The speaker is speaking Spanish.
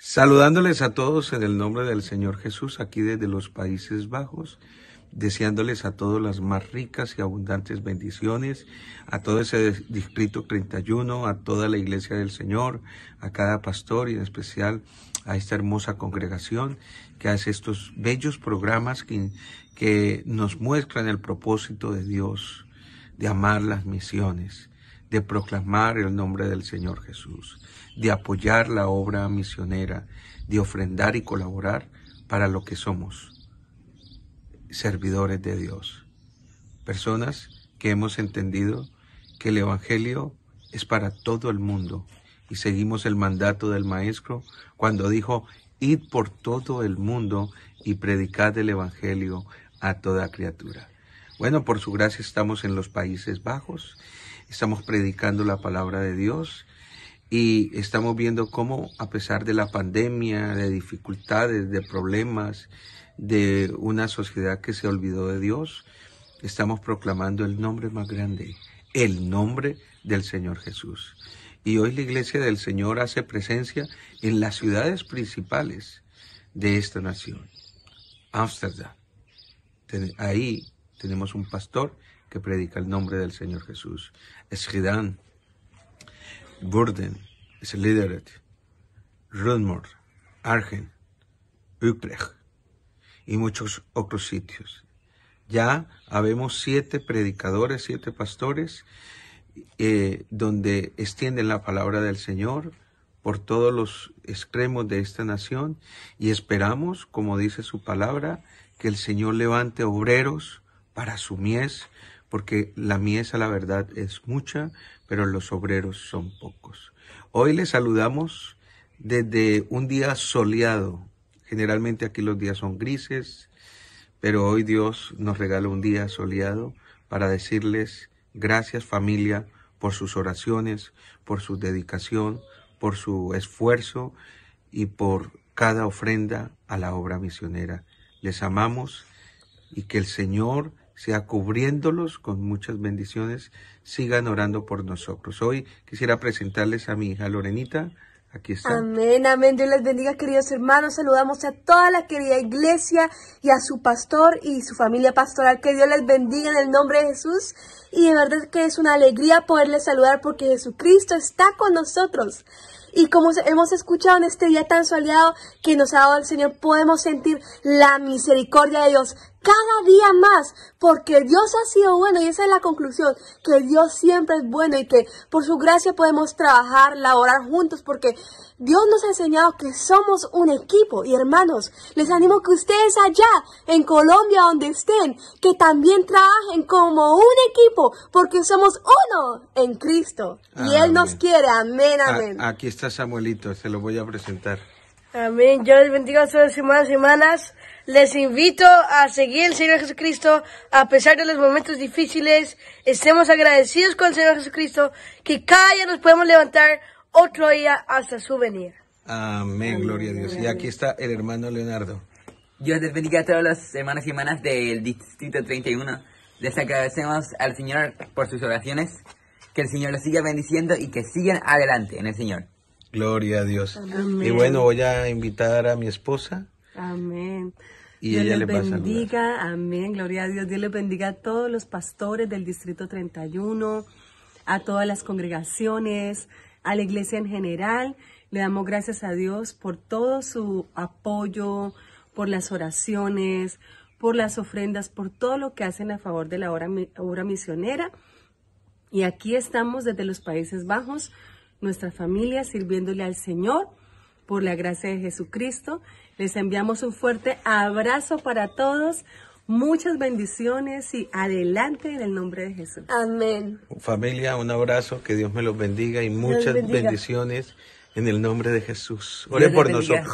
Saludándoles a todos en el nombre del Señor Jesús, aquí desde los Países Bajos, deseándoles a todos las más ricas y abundantes bendiciones, a todo ese distrito 31, a toda la iglesia del Señor, a cada pastor y en especial a esta hermosa congregación que hace estos bellos programas que, que nos muestran el propósito de Dios de amar las misiones de proclamar el nombre del Señor Jesús, de apoyar la obra misionera, de ofrendar y colaborar para lo que somos, servidores de Dios, personas que hemos entendido que el Evangelio es para todo el mundo y seguimos el mandato del Maestro cuando dijo, id por todo el mundo y predicad el Evangelio a toda criatura. Bueno, por su gracia estamos en los Países Bajos estamos predicando la palabra de Dios y estamos viendo cómo a pesar de la pandemia, de dificultades, de problemas, de una sociedad que se olvidó de Dios, estamos proclamando el nombre más grande, el nombre del Señor Jesús. Y hoy la iglesia del Señor hace presencia en las ciudades principales de esta nación. Ámsterdam. Ahí tenemos un pastor que predica el nombre del Señor Jesús. Es Hidan, Burden, es Lideret, Argen, Utrecht y muchos otros sitios. Ya habemos siete predicadores, siete pastores, eh, donde extienden la palabra del Señor por todos los extremos de esta nación y esperamos, como dice su palabra, que el Señor levante obreros para su mies, porque la mies la verdad es mucha, pero los obreros son pocos. Hoy les saludamos desde un día soleado. Generalmente aquí los días son grises, pero hoy Dios nos regala un día soleado para decirles gracias familia por sus oraciones, por su dedicación, por su esfuerzo y por cada ofrenda a la obra misionera. Les amamos y que el Señor sea cubriéndolos con muchas bendiciones. Sigan orando por nosotros. Hoy quisiera presentarles a mi hija Lorenita. Aquí está. Amén, amén. Dios les bendiga, queridos hermanos. Saludamos a toda la querida iglesia y a su pastor y su familia pastoral. Que Dios les bendiga en el nombre de Jesús. Y de verdad que es una alegría poderles saludar porque Jesucristo está con nosotros. Y como hemos escuchado en este día tan soleado que nos ha dado el Señor, podemos sentir la misericordia de Dios cada día más, porque Dios ha sido bueno y esa es la conclusión, que Dios siempre es bueno y que por su gracia podemos trabajar, laborar juntos, porque Dios nos ha enseñado que somos un equipo y hermanos, les animo que ustedes allá en Colombia donde estén, que también trabajen como un equipo, porque somos uno en Cristo y Él nos quiere, amén, amén. aquí está Samuelito, se lo voy a presentar. Amén. Yo les bendiga a las semanas, semanas. Les invito a seguir el Señor Jesucristo a pesar de los momentos difíciles. Estemos agradecidos con el Señor Jesucristo que cada día nos podemos levantar otro día hasta su venir. Amén, gloria a Dios. Y aquí está el hermano Leonardo. Yo les bendiga a todas las semanas semanas del Distrito 31. Les agradecemos al Señor por sus oraciones. Que el Señor los siga bendiciendo y que sigan adelante en el Señor. Gloria a Dios. Y bueno, voy a invitar a mi esposa. Amén. Y Dios ella le bendiga, amén, gloria a Dios. Dios le bendiga a todos los pastores del Distrito 31, a todas las congregaciones, a la iglesia en general. Le damos gracias a Dios por todo su apoyo, por las oraciones, por las ofrendas, por todo lo que hacen a favor de la obra misionera. Y aquí estamos desde los Países Bajos nuestra familia sirviéndole al Señor por la gracia de Jesucristo. Les enviamos un fuerte abrazo para todos. Muchas bendiciones y adelante en el nombre de Jesús. Amén. Familia, un abrazo, que Dios me los bendiga y muchas bendiciones en el nombre de Jesús. Ore por nosotros.